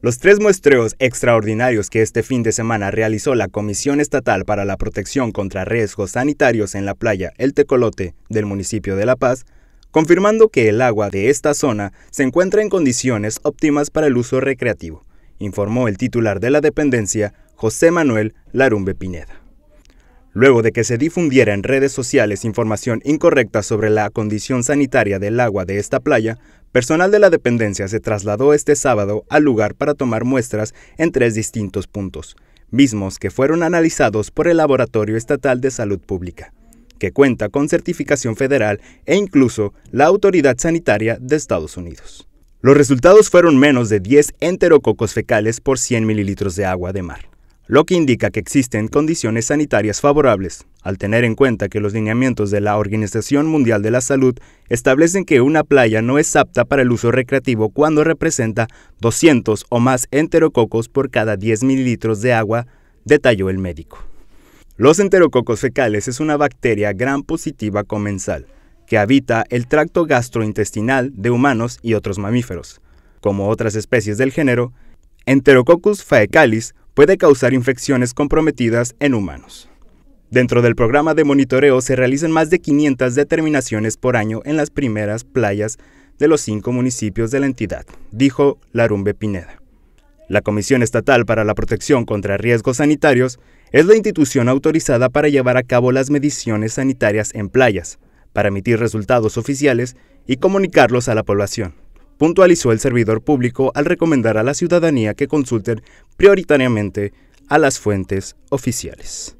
Los tres muestreos extraordinarios que este fin de semana realizó la Comisión Estatal para la Protección contra Riesgos Sanitarios en la playa El Tecolote del municipio de La Paz, confirmando que el agua de esta zona se encuentra en condiciones óptimas para el uso recreativo, informó el titular de la dependencia, José Manuel Larumbe Pineda luego de que se difundiera en redes sociales información incorrecta sobre la condición sanitaria del agua de esta playa, personal de la dependencia se trasladó este sábado al lugar para tomar muestras en tres distintos puntos, mismos que fueron analizados por el Laboratorio Estatal de Salud Pública, que cuenta con certificación federal e incluso la Autoridad Sanitaria de Estados Unidos. Los resultados fueron menos de 10 enterococos fecales por 100 mililitros de agua de mar lo que indica que existen condiciones sanitarias favorables, al tener en cuenta que los lineamientos de la Organización Mundial de la Salud establecen que una playa no es apta para el uso recreativo cuando representa 200 o más enterococos por cada 10 mililitros de agua, detalló el médico. Los enterococos fecales es una bacteria gran positiva comensal que habita el tracto gastrointestinal de humanos y otros mamíferos. Como otras especies del género, Enterococcus faecalis puede causar infecciones comprometidas en humanos. Dentro del programa de monitoreo se realizan más de 500 determinaciones por año en las primeras playas de los cinco municipios de la entidad, dijo Larumbe Pineda. La Comisión Estatal para la Protección contra Riesgos Sanitarios es la institución autorizada para llevar a cabo las mediciones sanitarias en playas, para emitir resultados oficiales y comunicarlos a la población puntualizó el servidor público al recomendar a la ciudadanía que consulten prioritariamente a las fuentes oficiales.